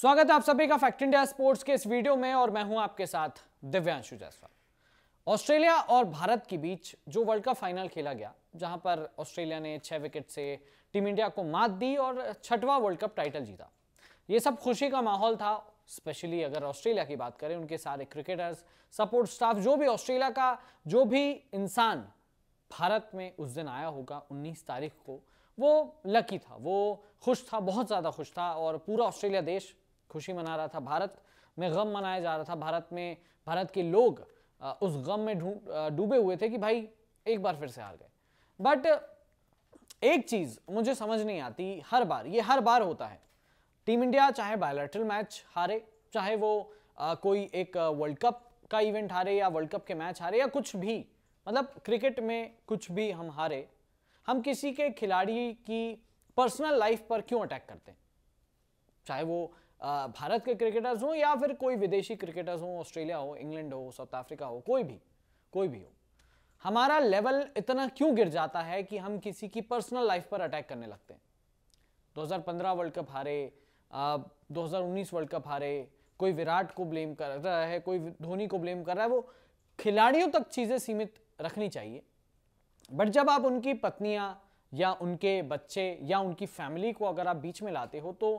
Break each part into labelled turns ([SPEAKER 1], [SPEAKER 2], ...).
[SPEAKER 1] स्वागत है आप सभी का फैक्ट इंडिया स्पोर्ट्स के इस वीडियो में और मैं हूं आपके साथ दिव्यांशु जायसवाल ऑस्ट्रेलिया और भारत के बीच जो वर्ल्ड कप फाइनल खेला गया जहां पर ऑस्ट्रेलिया ने छह विकेट से टीम इंडिया को मात दी और छठवां वर्ल्ड कप टाइटल जीता ये सब खुशी का माहौल था स्पेशली अगर ऑस्ट्रेलिया की बात करें उनके सारे क्रिकेटर्स सपोर्ट स्टाफ जो भी ऑस्ट्रेलिया का जो भी इंसान भारत में उस दिन आया होगा 19 तारीख को वो लकी था वो खुश था बहुत ज़्यादा खुश था और पूरा ऑस्ट्रेलिया देश खुशी मना रहा था भारत में गम मनाया जा रहा था भारत में भारत के लोग उस गम में डूबे हुए थे कि भाई एक बार फिर से हार गए बट एक चीज मुझे समझ नहीं आती हर बार ये हर बार होता है टीम इंडिया चाहे बायोलेट्रल मैच हारे चाहे वो आ, कोई एक वर्ल्ड कप का इवेंट हारे या वर्ल्ड कप के मैच हारे या कुछ भी मतलब क्रिकेट में कुछ भी हम हारे हम किसी के खिलाड़ी की पर्सनल लाइफ पर क्यों अटैक करते हैं चाहे वो भारत के क्रिकेटर्स हों या फिर कोई विदेशी क्रिकेटर्स हों ऑस्ट्रेलिया हो इंग्लैंड हो साउथ अफ्रीका हो कोई भी कोई भी हो हमारा लेवल इतना क्यों गिर जाता है कि हम किसी की पर्सनल लाइफ पर अटैक करने लगते हैं 2015 वर्ल्ड कप हारे 2019 वर्ल्ड कप हारे कोई विराट को ब्लेम कर रहा है कोई धोनी को ब्लेम कर रहा है वो खिलाड़ियों तक चीज़ें सीमित रखनी चाहिए बट जब आप उनकी पत्नियां या उनके बच्चे या उनकी फैमिली को अगर आप बीच में लाते हो तो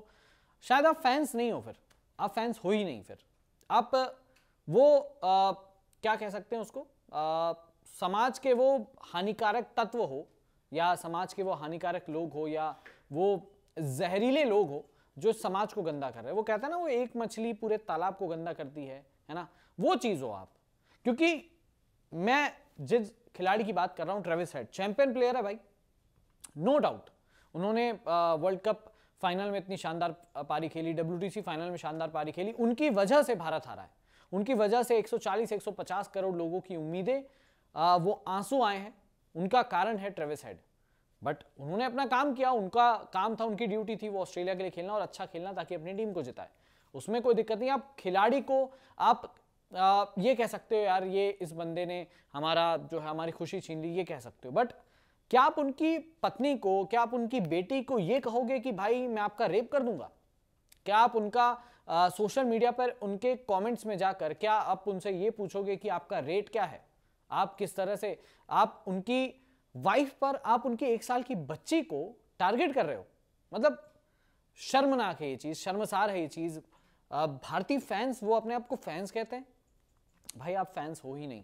[SPEAKER 1] शायद आप फैंस नहीं हो फिर आप फैंस हो ही नहीं फिर आप वो आ, क्या कह सकते हैं उसको आ, समाज के वो हानिकारक तत्व हो या समाज के वो हानिकारक लोग हो या वो जहरीले लोग हो जो समाज को गंदा कर रहे हैं वो कहता है ना वो एक मछली पूरे तालाब को गंदा करती है है ना वो चीज़ हो आप क्योंकि मैं जिस खिलाड़ी की बात कर रहा हूँ ट्रेविस हेड चैंपियन प्लेयर है भाई नो no डाउट उन्होंने वर्ल्ड कप फाइनल में इतनी शानदार पारी खेली डब्ल्यू फाइनल में शानदार पारी खेली उनकी वजह से भारत हारा है उनकी वजह से 140 150 करोड़ लोगों की उम्मीदें वो आंसू आए हैं उनका कारण है ट्रेविस हेड बट उन्होंने अपना काम किया उनका काम था उनकी ड्यूटी थी वो ऑस्ट्रेलिया के लिए खेलना और अच्छा खेलना ताकि अपनी टीम को जिताए उसमें कोई दिक्कत नहीं आप खिलाड़ी को आप आ, ये कह सकते हो यार ये इस बंदे ने हमारा जो है हमारी खुशी छीन ली ये कह सकते हो बट क्या आप उनकी पत्नी को क्या आप उनकी बेटी को ये कहोगे कि भाई मैं आपका रेप कर दूंगा क्या आप उनका आ, सोशल मीडिया पर उनके कमेंट्स में जाकर क्या आप उनसे ये पूछोगे कि आपका रेट क्या है आप किस तरह से आप उनकी वाइफ पर आप उनकी एक साल की बच्ची को टारगेट कर रहे हो मतलब शर्मनाक है ये चीज़ शर्मसार है ये चीज़ भारतीय फैंस वो अपने आप को फैंस कहते हैं भाई आप फैंस हो ही नहीं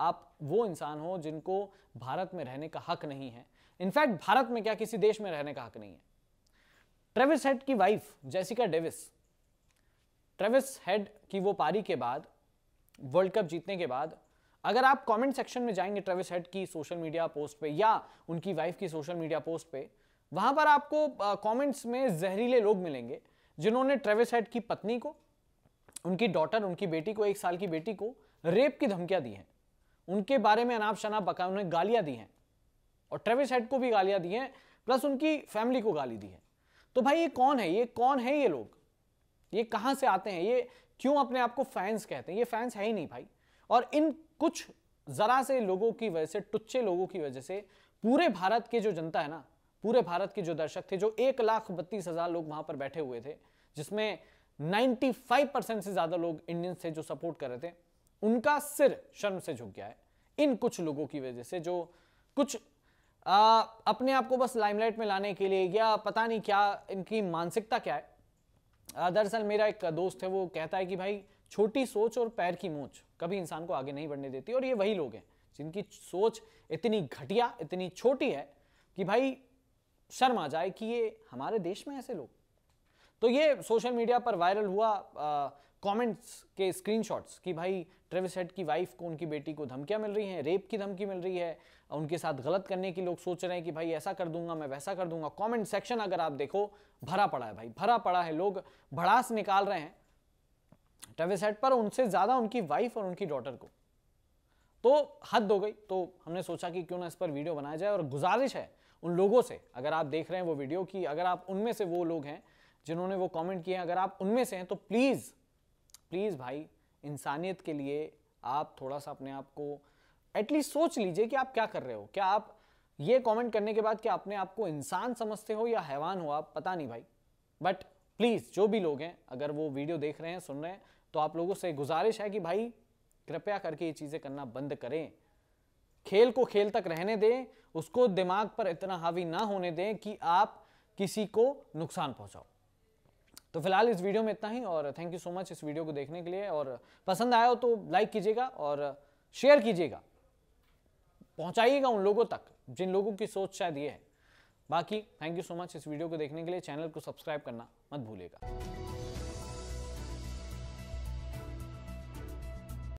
[SPEAKER 1] आप वो इंसान हो जिनको भारत में रहने का हक नहीं है इनफैक्ट भारत में क्या किसी देश में रहने का हक नहीं है ट्रेविस हेड की wife Jessica Davies Travis Head की वो पारी के बाद वर्ल्ड कप जीतने के बाद अगर आप कमेंट सेक्शन में जाएंगे ट्रेविस हेड की सोशल मीडिया पोस्ट पे या उनकी वाइफ की सोशल मीडिया पोस्ट पे वहां पर आपको कमेंट्स में जहरीले लोग मिलेंगे जिन्होंने ट्रेविस हेड की पत्नी को उनकी डॉटर उनकी बेटी को एक साल की बेटी को रेप की धमकियां दी हैं उनके बारे में अनाप शनाप बका उन्हें गालियां दी हैं और ट्रेविस हेड को भी गालियां दी हैं प्लस उनकी फैमिली को गाली दी है तो भाई ये कौन है ये कौन है ये लोग ये कहाँ से आते हैं ये क्यों अपने आप को फैंस कहते हैं ये फैंस है ही नहीं भाई और इन कुछ ज़रा से लोगों की वजह से टुच्चे लोगों की वजह से पूरे भारत के जो जनता है ना पूरे भारत के जो दर्शक थे जो एक लाख बत्तीस हज़ार लोग वहां पर बैठे हुए थे जिसमें 95 परसेंट से ज़्यादा लोग इंडियंस थे जो सपोर्ट कर रहे थे उनका सिर शर्म से झुक गया है इन कुछ लोगों की वजह से जो कुछ आ, अपने आप को बस लाइमलाइट में लाने के लिए या पता नहीं क्या इनकी मानसिकता क्या है दरअसल मेरा एक दोस्त है वो कहता है कि भाई छोटी सोच और पैर की मोच कभी इंसान को आगे नहीं बढ़ने देती और ये वही लोग हैं जिनकी सोच इतनी घटिया इतनी छोटी है कि भाई शर्म आ जाए कि ये हमारे देश में ऐसे लोग तो ये सोशल मीडिया पर वायरल हुआ आ, कमेंट्स के स्क्रीनशॉट्स कि भाई ट्रेविस हेड की वाइफ को उनकी बेटी को धमकियां मिल रही हैं रेप की धमकी मिल रही है उनके साथ गलत करने की लोग सोच रहे हैं कि भाई ऐसा कर दूंगा मैं वैसा कर दूंगा कमेंट सेक्शन अगर आप देखो भरा पड़ा है भाई भरा पड़ा है लोग भड़ास निकाल रहे हैं ट्रेविस हेड पर उनसे ज़्यादा उनकी वाइफ और उनकी डॉटर को तो हद हो गई तो हमने सोचा कि क्यों ना इस पर वीडियो बनाया जाए और गुजारिश है उन लोगों से अगर आप देख रहे हैं वो वीडियो कि अगर आप उनमें से वो लोग हैं जिन्होंने वो कमेंट किए अगर आप उनमें से हैं तो प्लीज़ प्लीज़ भाई इंसानियत के लिए आप थोड़ा सा अपने आप को एटलीस्ट सोच लीजिए कि आप क्या कर रहे हो क्या आप ये कमेंट करने के बाद कि अपने आप को इंसान समझते हो या हैवान हो आप पता नहीं भाई बट प्लीज़ जो भी लोग हैं अगर वो वीडियो देख रहे हैं सुन रहे हैं तो आप लोगों से गुजारिश है कि भाई कृपया करके ये चीज़ें करना बंद करें खेल को खेल तक रहने दें उसको दिमाग पर इतना हावी ना होने दें कि आप किसी को नुकसान पहुंचाओ तो फिलहाल इस वीडियो में इतना ही और थैंक यू सो मच इस वीडियो को देखने के लिए और पसंद आया हो तो लाइक कीजिएगा और शेयर कीजिएगा पहुंचाइएगा उन लोगों तक जिन लोगों की सोच शायद ये है बाकी थैंक यू सो मच इस वीडियो को देखने के लिए चैनल को सब्सक्राइब करना मत भूलिएगा